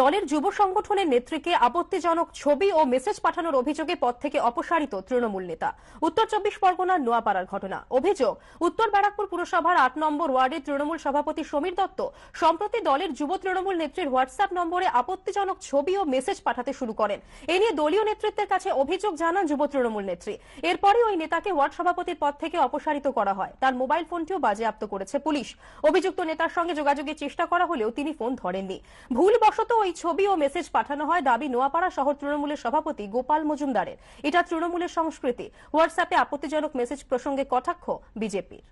দলের যুব সংগঠনের নেত্রীকে আপত্তিজনক ছবি ও মেসেজ পাঠানোর অভিযোগে পদ থেকে অপসারিত তৃণমূল নেতা উত্তর চব্বিশ পরগনার নোয়াপাড়ার ঘটনা অভিযোগ উত্তর ব্যারাকপুর পুরসভার আট নম্বর ওয়ার্ডের তৃণমূল সভাপতি সমীর দত্ত সম্প্রতি দলের যুব তৃণমূল নেত্রীর হোয়াটসঅ্যাপ নম্বরে আপত্তিজনক ছবি ও মেসেজ পাঠাতে শুরু করেন এ নিয়ে দলীয় নেতৃত্বের কাছে অভিযোগ জানান যুব তৃণমূল নেত্রী এরপরে ওই নেতাকে ওয়ার্ড সভাপতির পদ থেকে অপসারিত করা হয় তার মোবাইল ফোনটিও বাজেয়াপ্ত করেছে পুলিশ অভিযুক্ত নেতার সঙ্গে যোগাযোগের চেষ্টা করা হলেও তিনি ফোন ধরেননি ভুলবশত ওই ছবি ও মেসেজ পাঠানো হয় দাবি নোয়াপাড়া শহর তৃণমূলের সভাপতি গোপাল মজুমদারের এটা তৃণমূলের সংস্কৃতি হোয়াটসঅ্যাপে আপত্তিজনক মেসেজ প্রসঙ্গে কটাক্ষ বিজেপির